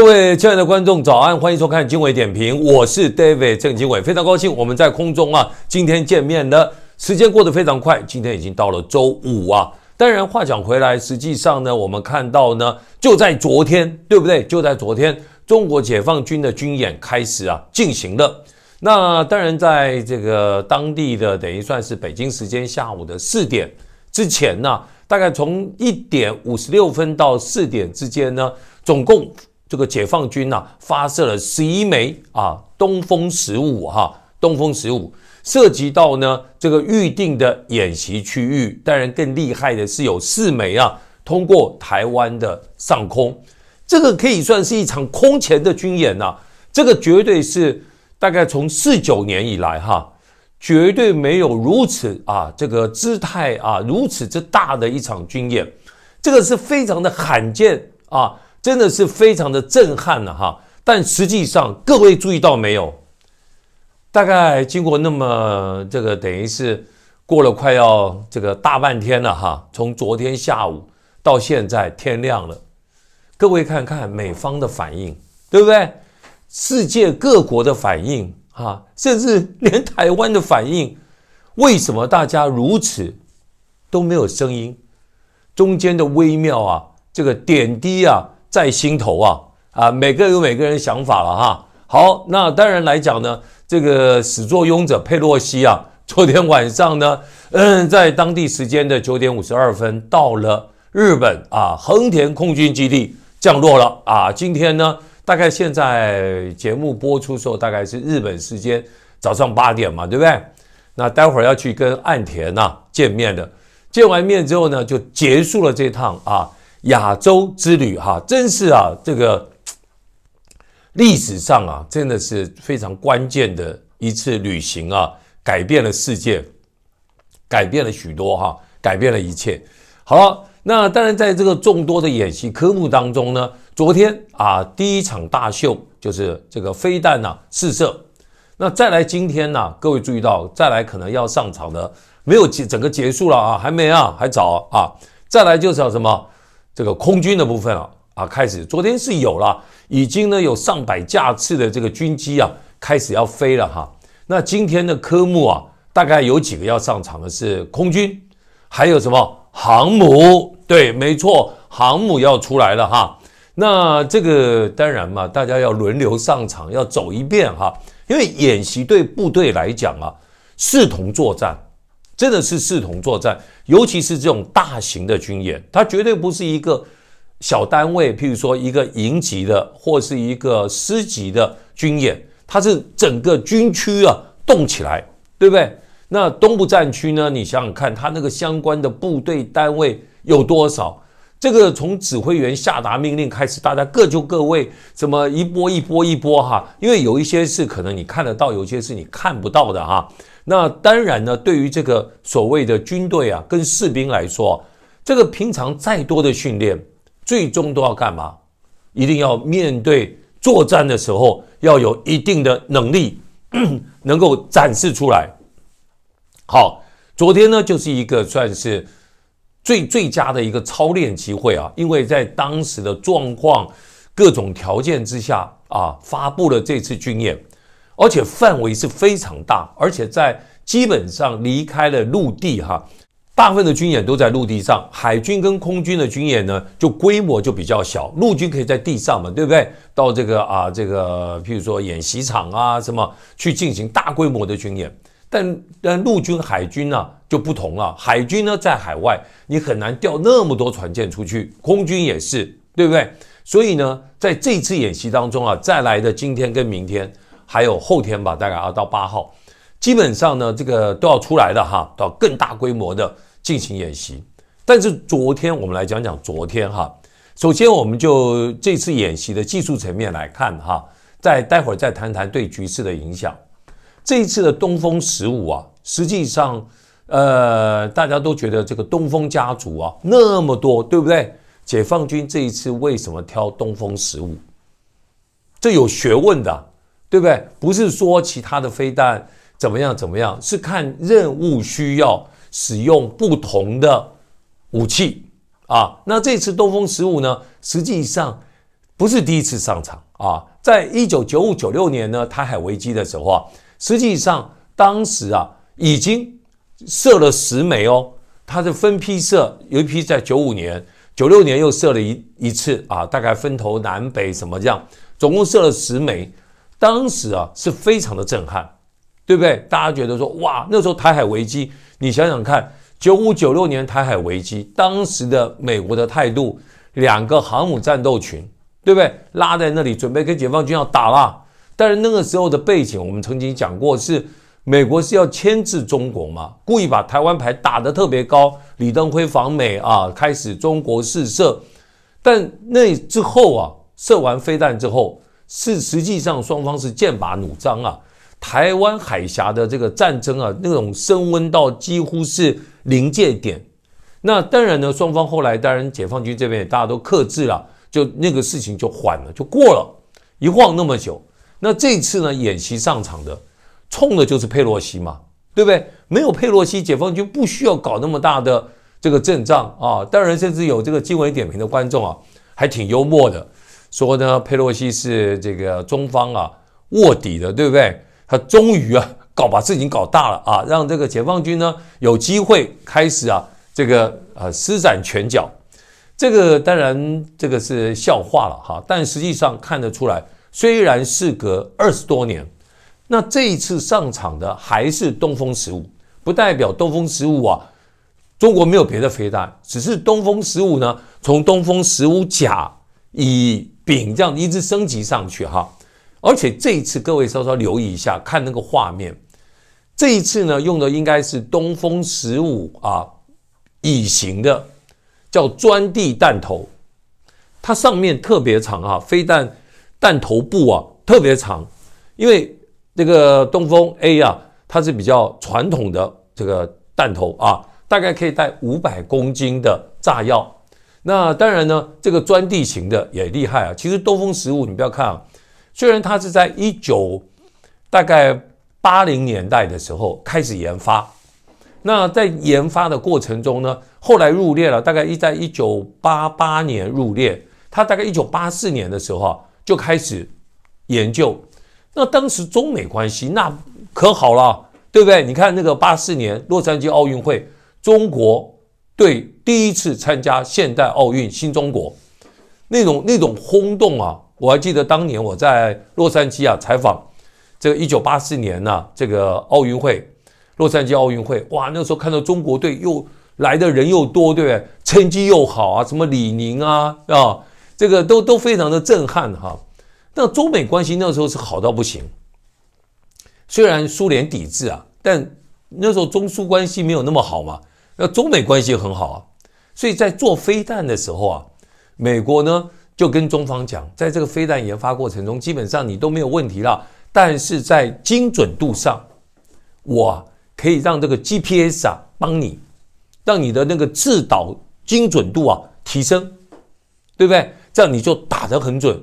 各位亲爱的观众，早安！欢迎收看经纬点评，我是 David 郑经纬，非常高兴我们在空中啊，今天见面了。时间过得非常快，今天已经到了周五啊。当然话讲回来，实际上呢，我们看到呢，就在昨天，对不对？就在昨天，中国解放军的军演开始啊，进行了。那当然，在这个当地的等于算是北京时间下午的四点之前呢，大概从一点五十六分到四点之间呢，总共。这个解放军呢，发射了十一枚啊，东风十五哈，东风十五涉及到呢这个预定的演习区域。当然，更厉害的是有四枚啊，通过台湾的上空。这个可以算是一场空前的军演啊，这个绝对是大概从四九年以来哈，绝对没有如此啊这个姿态啊，如此之大的一场军演，这个是非常的罕见啊。真的是非常的震撼了哈，但实际上各位注意到没有？大概经过那么这个等于是过了快要这个大半天了哈，从昨天下午到现在天亮了，各位看看美方的反应对不对？世界各国的反应哈，甚至连台湾的反应，为什么大家如此都没有声音？中间的微妙啊，这个点滴啊。在心头啊啊，每个人有每个人想法了哈。好，那当然来讲呢，这个始作俑者佩洛西啊，昨天晚上呢，嗯，在当地时间的九点五十二分到了日本啊横田空军基地降落了啊。今天呢，大概现在节目播出时候大概是日本时间早上八点嘛，对不对？那待会儿要去跟岸田呐见面的，见完面之后呢，就结束了这趟啊。亚洲之旅，哈，真是啊，这个历史上啊，真的是非常关键的一次旅行啊，改变了世界，改变了许多哈，改变了一切。好了，那当然在这个众多的演习科目当中呢，昨天啊，第一场大秀就是这个飞弹呐试射。那再来今天呢，各位注意到，再来可能要上场的，没有结，整个结束了啊，还没啊，还早啊，再来就是要什么？这个空军的部分啊啊，开始昨天是有了，已经呢有上百架次的这个军机啊，开始要飞了哈。那今天的科目啊，大概有几个要上场的是空军，还有什么航母？对，没错，航母要出来了哈。那这个当然嘛，大家要轮流上场，要走一遍哈，因为演习对部队来讲啊，视同作战。真的是视同作战，尤其是这种大型的军演，它绝对不是一个小单位，譬如说一个营级的或是一个师级的军演，它是整个军区啊动起来，对不对？那东部战区呢？你想想看，它那个相关的部队单位有多少？这个从指挥员下达命令开始，大家各就各位，怎么一波一波一波哈？因为有一些是可能你看得到，有些是你看不到的哈。那当然呢，对于这个所谓的军队啊，跟士兵来说，这个平常再多的训练，最终都要干嘛？一定要面对作战的时候，要有一定的能力，能够展示出来。好，昨天呢，就是一个算是最最佳的一个操练机会啊，因为在当时的状况、各种条件之下啊，发布了这次军演。而且范围是非常大，而且在基本上离开了陆地哈，大部分的军演都在陆地上，海军跟空军的军演呢，就规模就比较小。陆军可以在地上嘛，对不对？到这个啊，这个，比如说演习场啊什么，去进行大规模的军演。但但陆军、海军呢就不同了，海军呢在海外，你很难调那么多船舰出去，空军也是，对不对？所以呢，在这次演习当中啊，再来的今天跟明天。还有后天吧，大概啊到八号，基本上呢，这个都要出来的哈，到更大规模的进行演习。但是昨天我们来讲讲昨天哈，首先我们就这次演习的技术层面来看哈，再待会儿再谈谈对局势的影响。这一次的东风十五啊，实际上，呃，大家都觉得这个东风家族啊那么多，对不对？解放军这一次为什么挑东风十五？这有学问的。对不对？不是说其他的飞弹怎么样怎么样，是看任务需要使用不同的武器啊。那这次东风十五呢，实际上不是第一次上场啊。在一九九五、九六年呢，台海危机的时候啊，实际上当时啊已经射了十枚哦，它是分批射，有一批在九五年、九六年又射了一一次啊，大概分头南北什么这样，总共射了十枚。当时啊是非常的震撼，对不对？大家觉得说哇，那时候台海危机，你想想看，九五九六年台海危机，当时的美国的态度，两个航母战斗群，对不对？拉在那里准备跟解放军要打了。但是那个时候的背景，我们曾经讲过，是美国是要牵制中国嘛，故意把台湾牌打得特别高。李登辉访美啊，开始中国试射，但那之后啊，射完飞弹之后。是实际上双方是剑拔弩张啊，台湾海峡的这个战争啊，那种升温到几乎是临界点。那当然呢，双方后来当然解放军这边大家都克制了，就那个事情就缓了，就过了一晃那么久。那这次呢演习上场的，冲的就是佩洛西嘛，对不对？没有佩洛西，解放军不需要搞那么大的这个阵仗啊。当然，甚至有这个经纬点评的观众啊，还挺幽默的。说呢，佩洛西是这个中方啊卧底的，对不对？他终于啊搞把自己搞大了啊，让这个解放军呢有机会开始啊这个呃施展拳脚。这个当然这个是笑话了哈，但实际上看得出来，虽然事隔二十多年，那这一次上场的还是东风十五，不代表东风十五啊，中国没有别的飞弹，只是东风十五呢从东风十五甲以。饼这样一直升级上去哈，而且这一次各位稍稍留意一下，看那个画面，这一次呢用的应该是东风十五啊乙型的，叫钻地弹头，它上面特别长啊，飞弹弹头部啊特别长，因为这个东风 A 啊，它是比较传统的这个弹头啊，大概可以带五百公斤的炸药。那当然呢，这个钻地型的也厉害啊。其实东风十五，你不要看啊，虽然它是在一九大概八零年代的时候开始研发，那在研发的过程中呢，后来入列了，大概一在一九八八年入列，它大概一九八四年的时候啊就开始研究。那当时中美关系那可好了，对不对？你看那个八四年洛杉矶奥运会，中国。对，第一次参加现代奥运，新中国那种那种轰动啊！我还记得当年我在洛杉矶啊采访这个一九八四年呢，这个奥运会，洛杉矶奥运会，哇，那时候看到中国队又来的人又多，对不对？成绩又好啊，什么李宁啊啊，这个都都非常的震撼哈。那中美关系那时候是好到不行，虽然苏联抵制啊，但那时候中苏关系没有那么好嘛。那中美关系很好啊，所以在做飞弹的时候啊，美国呢就跟中方讲，在这个飞弹研发过程中，基本上你都没有问题了，但是在精准度上，我可以让这个 GPS 啊帮你，让你的那个制导精准度啊提升，对不对？这样你就打得很准，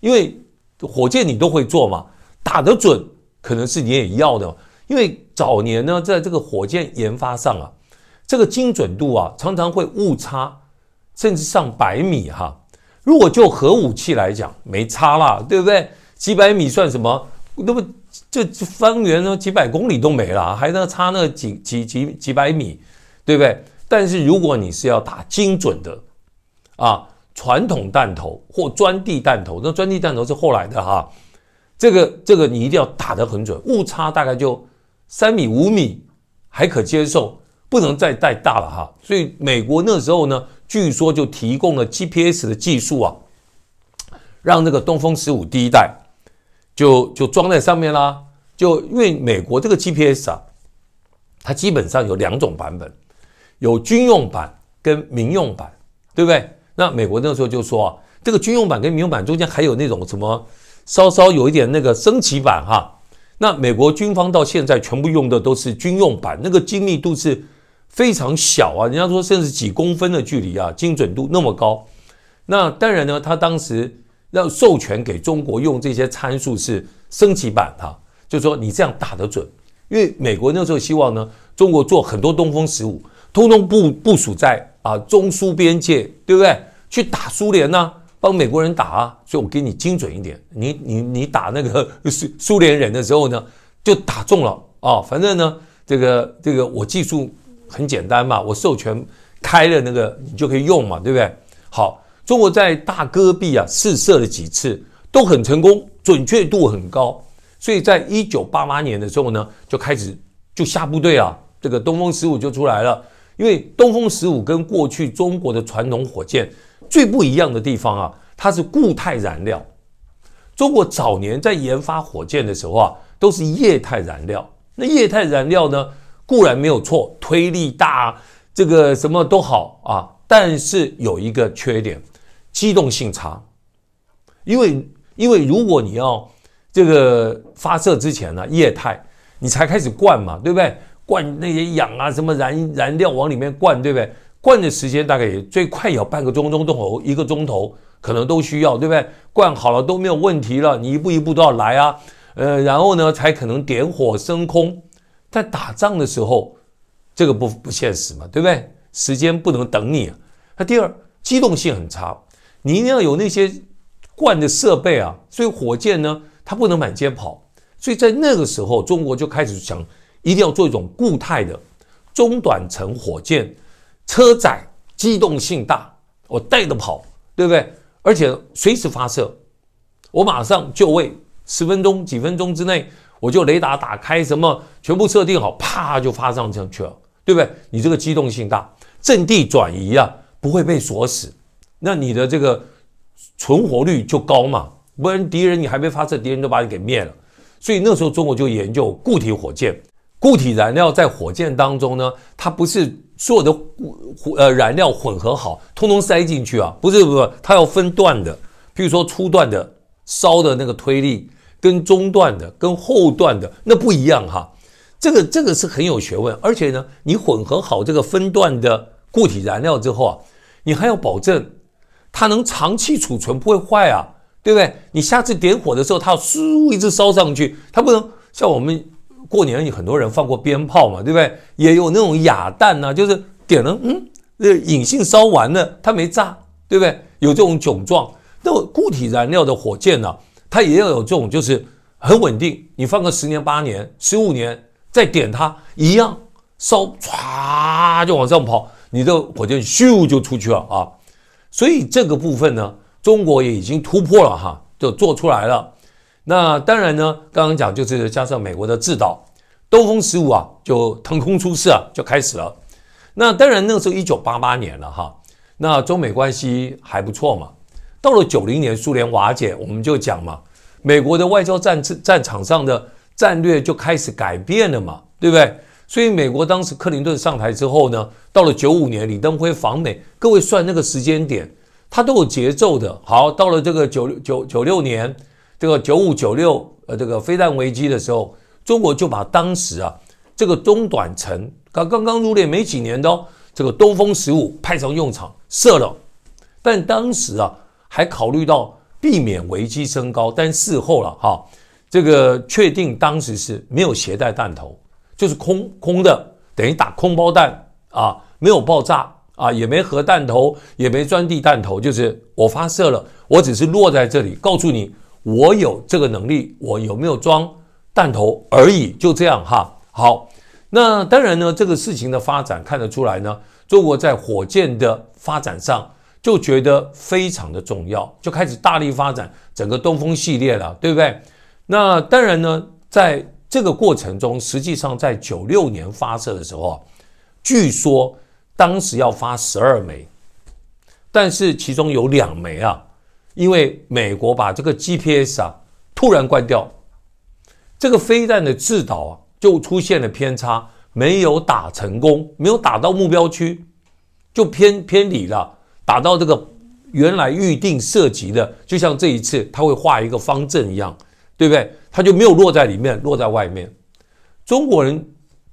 因为火箭你都会做嘛，打得准可能是你也要的，因为早年呢，在这个火箭研发上啊。这个精准度啊，常常会误差，甚至上百米哈。如果就核武器来讲，没差了，对不对？几百米算什么？那么这方圆呢几百公里都没了，还能差那几几几几百米，对不对？但是如果你是要打精准的啊，传统弹头或钻地弹头，那钻地弹头是后来的哈。这个这个你一定要打得很准，误差大概就三米五米，还可接受。不能再带大了哈，所以美国那时候呢，据说就提供了 GPS 的技术啊，让那个东风十五第一代就就装在上面啦。就因为美国这个 GPS 啊，它基本上有两种版本，有军用版跟民用版，对不对？那美国那时候就说，啊，这个军用版跟民用版中间还有那种什么稍稍有一点那个升级版哈。那美国军方到现在全部用的都是军用版，那个精密度是。非常小啊，人家说甚至几公分的距离啊，精准度那么高，那当然呢，他当时要授权给中国用这些参数是升级版哈，就说你这样打得准，因为美国那时候希望呢，中国做很多东风十五，通通部部署在啊中苏边界，对不对？去打苏联呢，帮美国人打啊，所以我给你精准一点，你你你打那个 苏苏联人的时候呢，就打中了啊，反正呢，这个这个我技术。很简单嘛，我授权开了那个，你就可以用嘛，对不对？好，中国在大戈壁啊试射了几次，都很成功，准确度很高。所以在一九八八年的时候呢，就开始就下部队啊，这个东风十五就出来了。因为东风十五跟过去中国的传统火箭最不一样的地方啊，它是固态燃料。中国早年在研发火箭的时候啊，都是液态燃料。那液态燃料呢？固然没有错，推力大，这个什么都好啊，但是有一个缺点，机动性差。因为因为如果你要这个发射之前呢，液态你才开始灌嘛，对不对？灌那些氧啊，什么燃燃料往里面灌，对不对？灌的时间大概也最快也要半个钟钟头，一个钟头可能都需要，对不对？灌好了都没有问题了，你一步一步都要来啊，呃，然后呢才可能点火升空。在打仗的时候，这个不不现实嘛，对不对？时间不能等你。那第二，机动性很差，你一定要有那些罐的设备啊。所以火箭呢，它不能满街跑。所以在那个时候，中国就开始想，一定要做一种固态的中短程火箭，车载机动性大，我带着跑，对不对？而且随时发射，我马上就位，十分钟、几分钟之内。我就雷达打开，什么全部设定好，啪就发上去了，对不对？你这个机动性大，阵地转移啊，不会被锁死，那你的这个存活率就高嘛，不然敌人你还没发射，敌人都把你给灭了。所以那时候中国就研究固体火箭，固体燃料在火箭当中呢，它不是所有的固呃燃料混合好，通通塞进去啊，不是不是，它要分段的，比如说初段的烧的那个推力。跟中段的、跟后段的那不一样哈，这个这个是很有学问，而且呢，你混合好这个分段的固体燃料之后啊，你还要保证它能长期储存不会坏啊，对不对？你下次点火的时候，它嗖一直烧上去，它不能像我们过年有很多人放过鞭炮嘛，对不对？也有那种哑弹呐，就是点了嗯，那引信烧完了，它没炸，对不对？有这种窘状，那固体燃料的火箭呢？它也要有这种，就是很稳定。你放个十年八年、十五年，再点它一样烧，唰就往上跑，你的火箭咻就出去了啊！所以这个部分呢，中国也已经突破了哈，就做出来了。那当然呢，刚刚讲就是加上美国的制导，东风十五啊就腾空出世啊就开始了。那当然那时候一九八八年了哈，那中美关系还不错嘛。到了九零年，苏联瓦解，我们就讲嘛，美国的外交战战场上的战略就开始改变了嘛，对不对？所以美国当时克林顿上台之后呢，到了九五年李登辉访美，各位算那个时间点，他都有节奏的。好，到了这个九九九六年，这个九五九六呃这个非弹危机的时候，中国就把当时啊这个中短程刚刚刚入列没几年的这个东风十五派上用场，射了。但当时啊。还考虑到避免危机升高，但事后了哈，这个确定当时是没有携带弹头，就是空空的，等于打空包弹啊，没有爆炸啊，也没核弹头，也没钻地弹头，就是我发射了，我只是落在这里，告诉你我有这个能力，我有没有装弹头而已，就这样哈。好，那当然呢，这个事情的发展看得出来呢，中国在火箭的发展上。就觉得非常的重要，就开始大力发展整个东风系列了，对不对？那当然呢，在这个过程中，实际上在九六年发射的时候啊，据说当时要发十二枚，但是其中有两枚啊，因为美国把这个 GPS 啊突然关掉，这个飞弹的制导啊就出现了偏差，没有打成功，没有打到目标区，就偏偏离了。打到这个原来预定涉及的，就像这一次，他会画一个方阵一样，对不对？他就没有落在里面，落在外面。中国人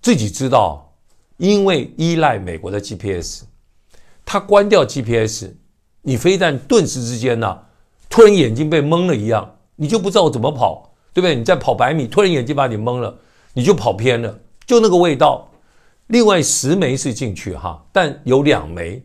自己知道，因为依赖美国的 GPS，他关掉 GPS，你飞弹顿时之间呢，突然眼睛被蒙了一样，你就不知道怎么跑，对不对？你再跑百米，突然眼睛把你蒙了，你就跑偏了，就那个味道。另外十枚是进去哈，但有两枚。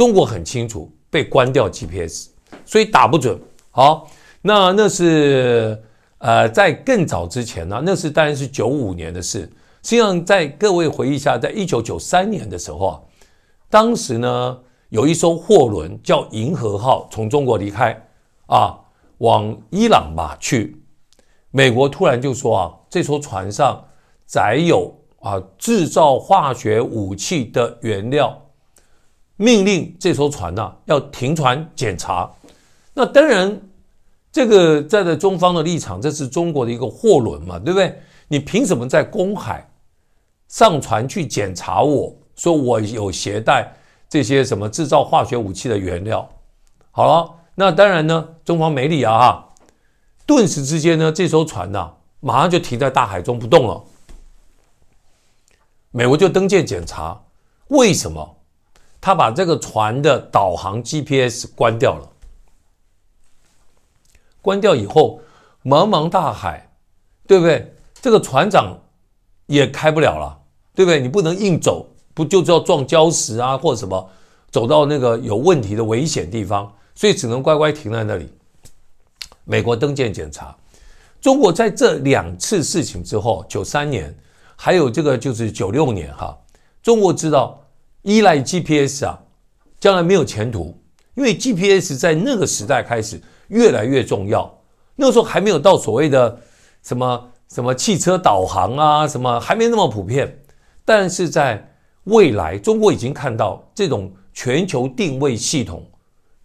中国很清楚被关掉 GPS，所以打不准。好，那那是呃，在更早之前呢，那是当然是九五年的事。实际上，在各位回忆下，在一九九三年的时候啊，当时呢有一艘货轮叫“银河号”从中国离开啊，往伊朗吧去。美国突然就说啊，这艘船上载有啊制造化学武器的原料。命令这艘船呐要停船检查，那当然，这个站在中方的立场，这是中国的一个货轮嘛，对不对？你凭什么在公海上船去检查？我说我有携带这些什么制造化学武器的原料。好了，那当然呢，中方没理啊。顿时之间呢，这艘船呐马上就停在大海中不动了。美国就登舰检查，为什么？他把这个船的导航 GPS 关掉了，关掉以后，茫茫大海，对不对？这个船长也开不了了，对不对？你不能硬走，不就是要撞礁石啊，或者什么，走到那个有问题的危险地方，所以只能乖乖停在那里。美国登舰检查，中国在这两次事情之后，九三年，还有这个就是九六年哈，中国知道。依赖 GPS 啊，将来没有前途，因为 GPS 在那个时代开始越来越重要。那个时候还没有到所谓的什么什么汽车导航啊，什么还没那么普遍。但是在未来，中国已经看到这种全球定位系统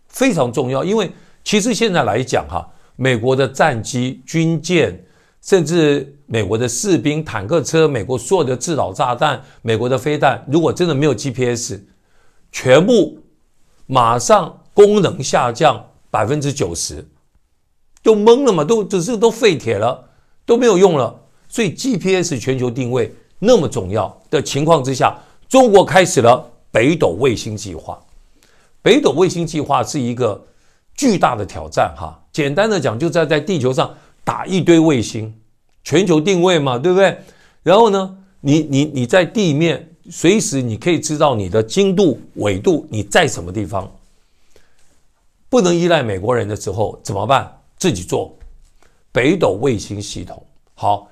非常重要，因为其实现在来讲哈，美国的战机、军舰。甚至美国的士兵、坦克车、美国所有的制导炸弹、美国的飞弹，如果真的没有 GPS，全部马上功能下降百分之九十，都懵了嘛？都只是都废铁了，都没有用了。所以 GPS 全球定位那么重要的情况之下，中国开始了北斗卫星计划。北斗卫星计划是一个巨大的挑战哈。简单的讲，就在在地球上。打一堆卫星，全球定位嘛，对不对？然后呢，你你你在地面，随时你可以知道你的经度、纬度，你在什么地方。不能依赖美国人的时候怎么办？自己做北斗卫星系统。好，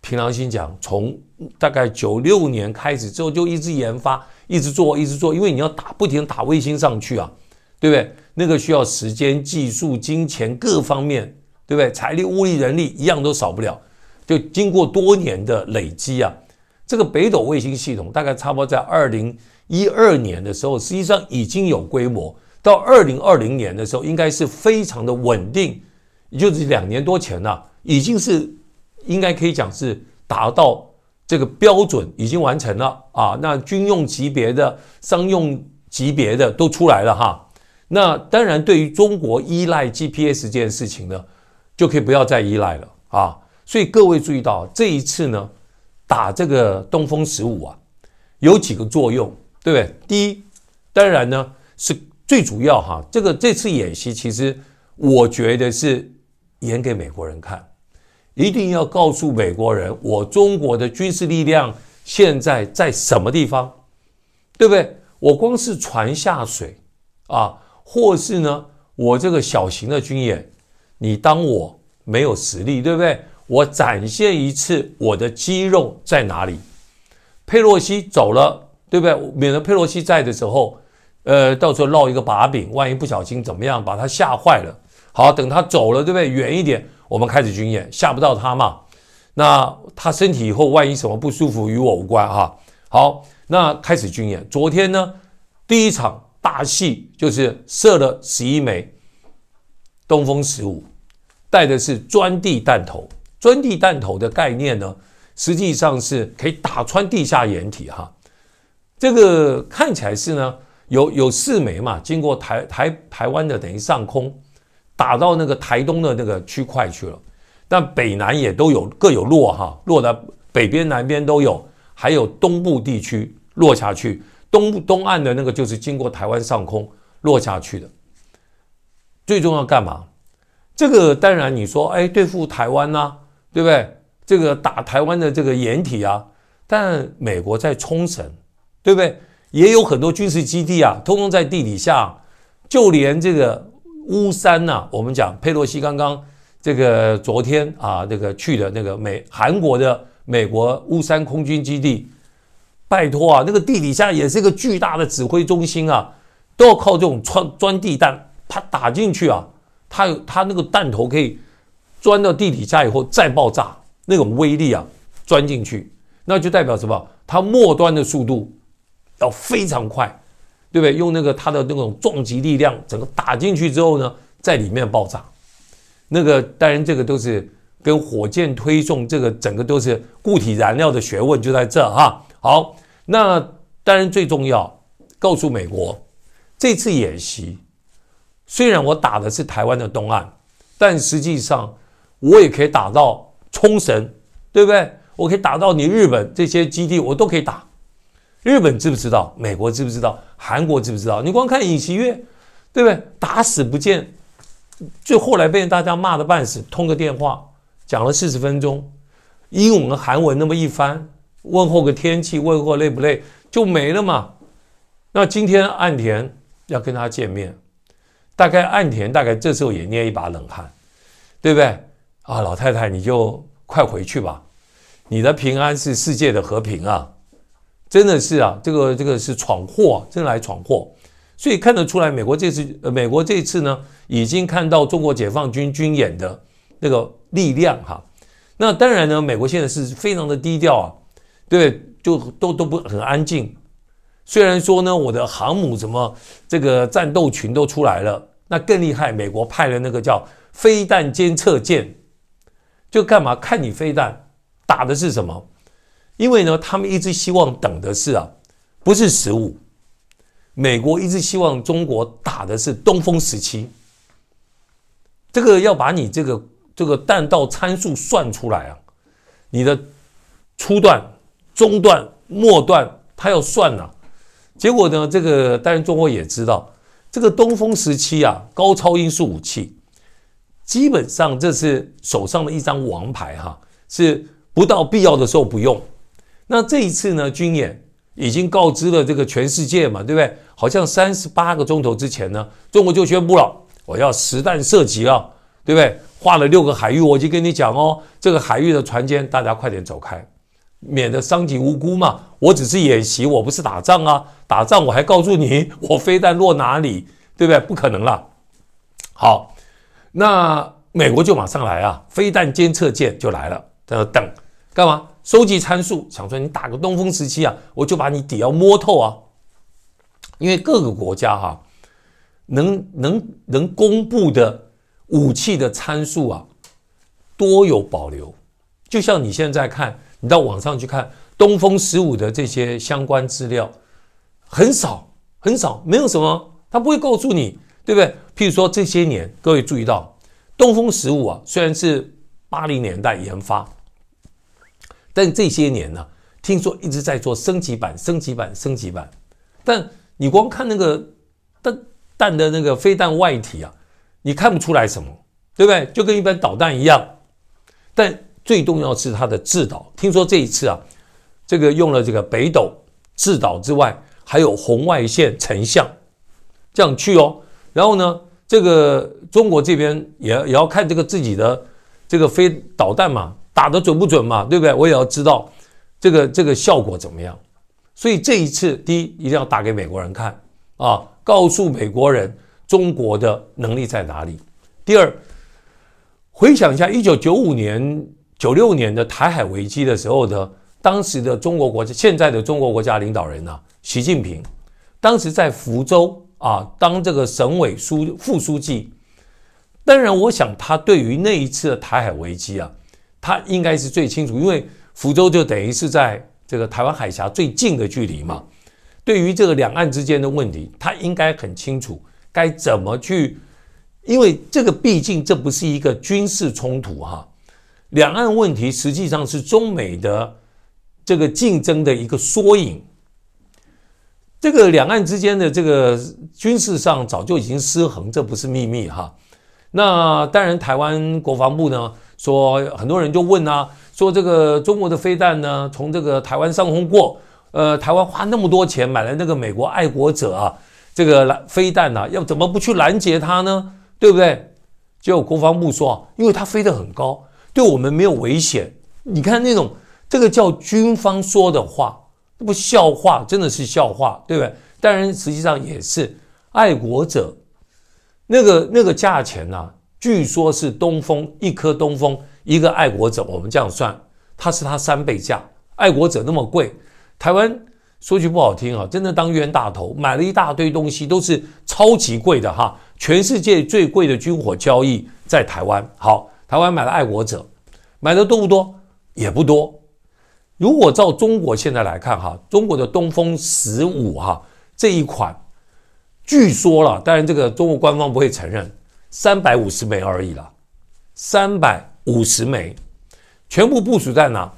平良心讲，从大概九六年开始之后就一直研发，一直做，一直做，因为你要打不停打卫星上去啊，对不对？那个需要时间、技术、金钱各方面。对不对？财力、物力、人力一样都少不了。就经过多年的累积啊，这个北斗卫星系统大概差不多在二零一二年的时候，实际上已经有规模。到二零二零年的时候，应该是非常的稳定，也就是两年多前呢，已经是应该可以讲是达到这个标准，已经完成了啊。那军用级别的、商用级别的都出来了哈。那当然，对于中国依赖 GPS 这件事情呢。就可以不要再依赖了啊！所以各位注意到这一次呢，打这个东风十五啊，有几个作用，对不对？第一，当然呢是最主要哈，这个这次演习其实我觉得是演给美国人看，一定要告诉美国人我中国的军事力量现在在什么地方，对不对？我光是船下水啊，或是呢我这个小型的军演。你当我没有实力，对不对？我展现一次我的肌肉在哪里。佩洛西走了，对不对？免得佩洛西在的时候，呃，到时候落一个把柄，万一不小心怎么样，把他吓坏了。好，等他走了，对不对？远一点，我们开始军演，吓不到他嘛。那他身体以后万一什么不舒服，与我无关哈。好，那开始军演。昨天呢，第一场大戏就是射了十一枚。东风十五带的是钻地弹头，钻地弹头的概念呢，实际上是可以打穿地下掩体哈。这个看起来是呢，有有四枚嘛，经过台台台湾的等于上空，打到那个台东的那个区块去了。但北南也都有各有落哈，落到北边、南边都有，还有东部地区落下去，东东岸的那个就是经过台湾上空落下去的。最重要干嘛？这个当然你说，哎，对付台湾呐，对不对？这个打台湾的这个掩体啊，但美国在冲绳，对不对？也有很多军事基地啊，通通在地底下，就连这个巫山呐，我们讲佩洛西刚刚这个昨天啊，那个去的那个美韩国的美国巫山空军基地，拜托啊，那个地底下也是一个巨大的指挥中心啊，都要靠这种穿钻地弹。它打进去啊，它有它那个弹头可以钻到地底下以后再爆炸，那种威力啊，钻进去，那就代表什么？它末端的速度要非常快，对不对？用那个它的那种撞击力量，整个打进去之后呢，在里面爆炸。那个当然，这个都是跟火箭推送这个整个都是固体燃料的学问，就在这哈。好，那当然最重要，告诉美国这次演习。虽然我打的是台湾的东岸，但实际上我也可以打到冲绳，对不对？我可以打到你日本这些基地，我都可以打。日本知不知道？美国知不知道？韩国知不知道？你光看尹锡悦，对不对？打死不见，就后来被大家骂得半死。通个电话，讲了四十分钟，英文和韩文那么一番问候个天气，问候累不累，就没了嘛。那今天岸田要跟他见面。大概岸田大概这时候也捏一把冷汗，对不对啊？老太太你就快回去吧，你的平安是世界的和平啊，真的是啊，这个这个是闯祸，真来闯祸。所以看得出来，美国这次，呃，美国这次呢，已经看到中国解放军军演的那个力量哈。那当然呢，美国现在是非常的低调啊，对，就都都不很安静。虽然说呢，我的航母什么这个战斗群都出来了，那更厉害。美国派了那个叫飞弹监测舰，就干嘛？看你飞弹打的是什么？因为呢，他们一直希望等的是啊，不是十物。美国一直希望中国打的是东风十七，这个要把你这个这个弹道参数算出来啊，你的初段、中段、末段，他要算呐。结果呢？这个当然，中国也知道，这个东风时期啊，高超音速武器，基本上这是手上的一张王牌哈，是不到必要的时候不用。那这一次呢，军演已经告知了这个全世界嘛，对不对？好像三十八个钟头之前呢，中国就宣布了，我要实弹射击了，对不对？画了六个海域，我就跟你讲哦，这个海域的船舰，大家快点走开。免得伤及无辜嘛？我只是演习，我不是打仗啊！打仗我还告诉你，我飞弹落哪里，对不对？不可能了。好，那美国就马上来啊！飞弹监测舰就来了，在那等干嘛？收集参数，想说你打个东风时期啊，我就把你底要摸透啊。因为各个国家哈，能能能公布的武器的参数啊，多有保留。就像你现在看。你到网上去看东风十五的这些相关资料，很少很少，没有什么，他不会告诉你，对不对？譬如说这些年，各位注意到东风十五啊，虽然是八零年代研发，但这些年呢，听说一直在做升级版、升级版、升级版。但你光看那个弹弹的那个飞弹外体啊，你看不出来什么，对不对？就跟一般导弹一样，但。最重要是它的制导，听说这一次啊，这个用了这个北斗制导之外，还有红外线成像这样去哦。然后呢，这个中国这边也也要看这个自己的这个飞导弹嘛，打的准不准嘛，对不对？我也要知道这个这个效果怎么样。所以这一次，第一一定要打给美国人看啊，告诉美国人中国的能力在哪里。第二，回想一下一九九五年。九六年的台海危机的时候呢，当时的中国国家现在的中国国家领导人呢，习近平，当时在福州啊当这个省委书副书记。当然，我想他对于那一次的台海危机啊，他应该是最清楚，因为福州就等于是在这个台湾海峡最近的距离嘛。对于这个两岸之间的问题，他应该很清楚该怎么去，因为这个毕竟这不是一个军事冲突哈。两岸问题实际上是中美的这个竞争的一个缩影。这个两岸之间的这个军事上早就已经失衡，这不是秘密哈。那当然，台湾国防部呢说，很多人就问啊，说这个中国的飞弹呢从这个台湾上空过，呃，台湾花那么多钱买了那个美国爱国者啊，这个拦飞弹啊，要怎么不去拦截它呢？对不对？结果国防部说，因为它飞得很高。对我们没有危险。你看那种，这个叫军方说的话，那不笑话，真的是笑话，对不对？当然，实际上也是爱国者那个那个价钱啊，据说是东风一颗，东风一个爱国者，我们这样算，它是它三倍价。爱国者那么贵，台湾说句不好听啊，真的当冤大头，买了一大堆东西都是超级贵的哈，全世界最贵的军火交易在台湾。好。台湾买了爱国者，买的多不多？也不多。如果照中国现在来看，哈，中国的东风十五哈这一款，据说了，当然这个中国官方不会承认，三百五十枚而已了，三百五十枚，全部部署在哪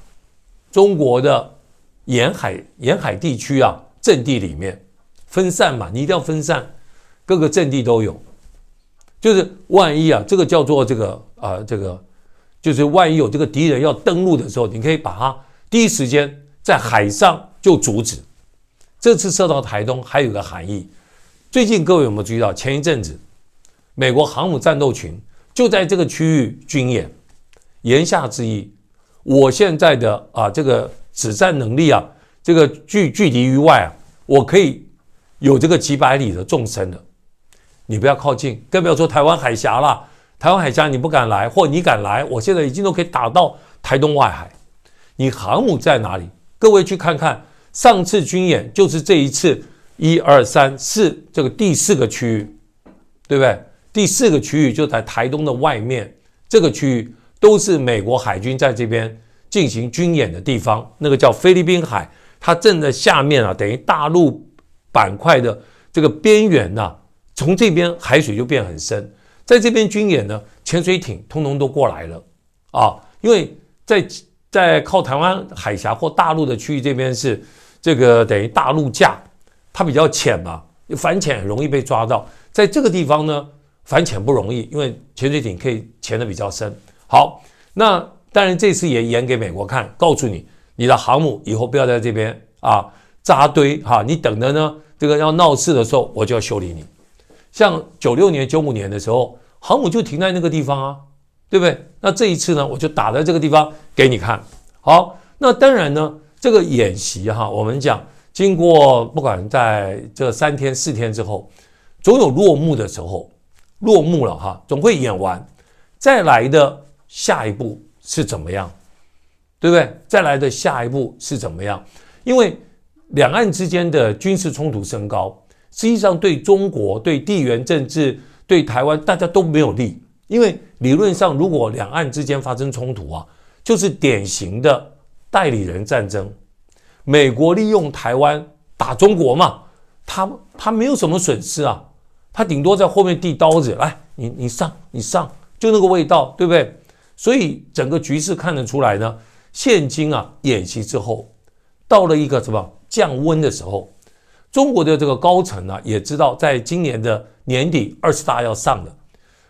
中国的沿海沿海地区啊阵地里面，分散嘛，你一定要分散，各个阵地都有。就是万一啊，这个叫做这个啊，这个就是万一有这个敌人要登陆的时候，你可以把它第一时间在海上就阻止。这次射到台东还有个含义，最近各位有没有注意到？前一阵子美国航母战斗群就在这个区域军演，言下之意，我现在的啊这个指战能力啊，这个距距离于外啊，我可以有这个几百里的纵深的。你不要靠近，更不要说台湾海峡了。台湾海峡你不敢来，或你敢来，我现在已经都可以打到台东外海。你航母在哪里？各位去看看，上次军演就是这一次，一二三四，这个第四个区域，对不对？第四个区域就在台东的外面，这个区域都是美国海军在这边进行军演的地方。那个叫菲律宾海，它正在下面啊，等于大陆板块的这个边缘呐。从这边海水就变很深，在这边军演呢，潜水艇通通都过来了，啊，因为在在靠台湾海峡或大陆的区域这边是这个等于大陆架，它比较浅嘛，反潜容易被抓到，在这个地方呢，反潜不容易，因为潜水艇可以潜的比较深。好，那当然这次也演给美国看，告诉你，你的航母以后不要在这边啊扎堆哈，你等着呢这个要闹事的时候，我就要修理你。像九六年、九五年的时候，航母就停在那个地方啊，对不对？那这一次呢，我就打在这个地方给你看。好，那当然呢，这个演习哈，我们讲经过，不管在这三天四天之后，总有落幕的时候。落幕了哈，总会演完。再来的下一步是怎么样，对不对？再来的下一步是怎么样？因为两岸之间的军事冲突升高。实际上，对中国、对地缘政治、对台湾，大家都没有利。因为理论上，如果两岸之间发生冲突啊，就是典型的代理人战争。美国利用台湾打中国嘛，他他没有什么损失啊，他顶多在后面递刀子，来你你上你上，就那个味道，对不对？所以整个局势看得出来呢，现今啊，演习之后，到了一个什么降温的时候。中国的这个高层呢，也知道在今年的年底二十大要上的，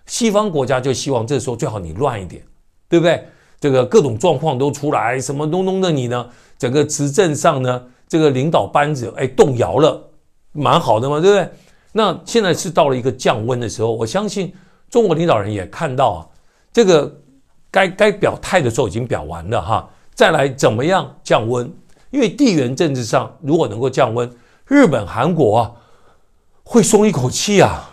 西方国家就希望这时候最好你乱一点，对不对？这个各种状况都出来，什么弄弄的你呢？整个执政上呢，这个领导班子哎动摇了，蛮好的嘛，对不对？那现在是到了一个降温的时候，我相信中国领导人也看到啊，这个该该表态的时候已经表完了哈，再来怎么样降温？因为地缘政治上如果能够降温。日本、韩国会松一口气啊，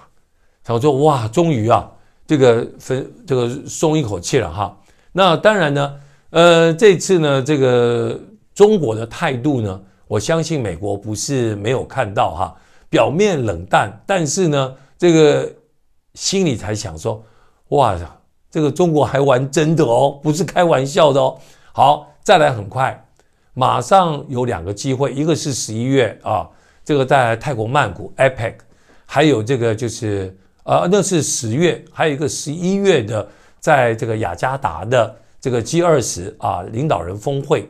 然后说哇，终于啊，这个分这个松一口气了哈。那当然呢，呃，这次呢，这个中国的态度呢，我相信美国不是没有看到哈，表面冷淡，但是呢，这个心里才想说哇，这个中国还玩真的哦，不是开玩笑的哦。好，再来很快，马上有两个机会，一个是十一月啊。这个在泰国曼谷，APEC，还有这个就是，啊，那是十月，还有一个十一月的，在这个雅加达的这个 G 二十啊领导人峰会，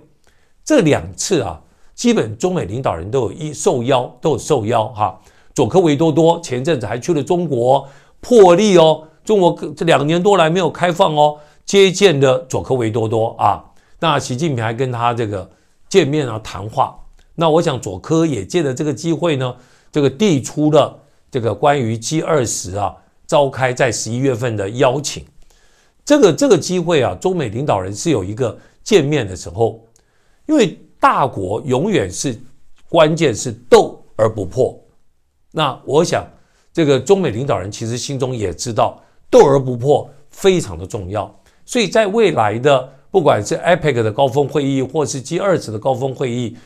这两次啊，基本中美领导人都有一受邀，都有受邀哈。佐科维多多前阵子还去了中国，破例哦，中国这两年多来没有开放哦，接见的佐科维多多啊，那习近平还跟他这个见面啊，谈话。那我想，佐科也借着这个机会呢，这个递出了这个关于 G 二十啊召开在十一月份的邀请。这个这个机会啊，中美领导人是有一个见面的时候，因为大国永远是关键，是斗而不破。那我想，这个中美领导人其实心中也知道，斗而不破非常的重要。所以在未来的，不管是 Epic 的高峰会议，或是 G 二十的高峰会议。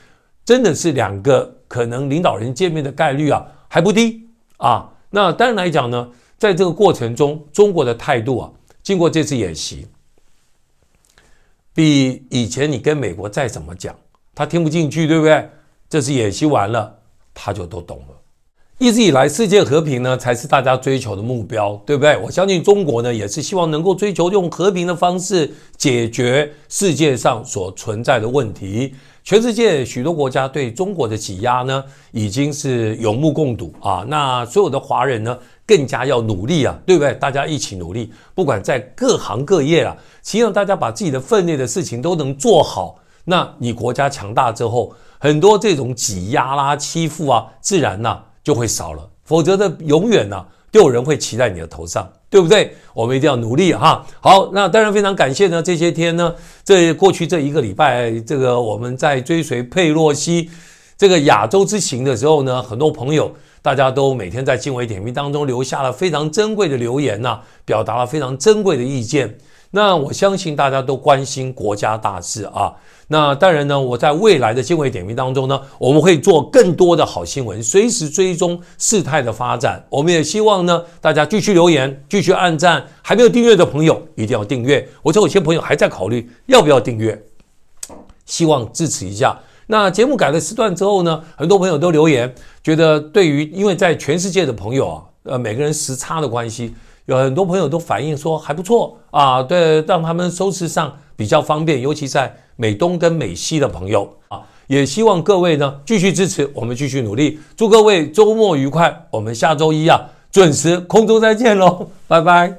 真的是两个可能领导人见面的概率啊还不低啊。那当然来讲呢，在这个过程中，中国的态度啊，经过这次演习，比以前你跟美国再怎么讲，他听不进去，对不对？这次演习完了，他就都懂了。一直以来，世界和平呢，才是大家追求的目标，对不对？我相信中国呢，也是希望能够追求用和平的方式解决世界上所存在的问题。全世界许多国家对中国的挤压呢，已经是有目共睹啊。那所有的华人呢，更加要努力啊，对不对？大家一起努力，不管在各行各业啊，希望大家把自己的分内的事情都能做好。那你国家强大之后，很多这种挤压啦、欺负啊，自然呢就会少了。否则的永远呢，都有人会骑在你的头上。对不对？我们一定要努力哈。好，那当然非常感谢呢。这些天呢，这过去这一个礼拜，这个我们在追随佩洛西这个亚洲之行的时候呢，很多朋友大家都每天在经纬点评当中留下了非常珍贵的留言呐，表达了非常珍贵的意见。那我相信大家都关心国家大事啊。那当然呢，我在未来的新闻点评当中呢，我们会做更多的好新闻，随时追踪事态的发展。我们也希望呢，大家继续留言，继续按赞。还没有订阅的朋友一定要订阅。我听有些朋友还在考虑要不要订阅，希望支持一下。那节目改了时段之后呢，很多朋友都留言，觉得对于因为在全世界的朋友啊，呃，每个人时差的关系。有很多朋友都反映说还不错啊，对，让他们收拾上比较方便，尤其在美东跟美西的朋友啊，也希望各位呢继续支持我们，继续努力，祝各位周末愉快，我们下周一啊准时空中再见喽，拜拜。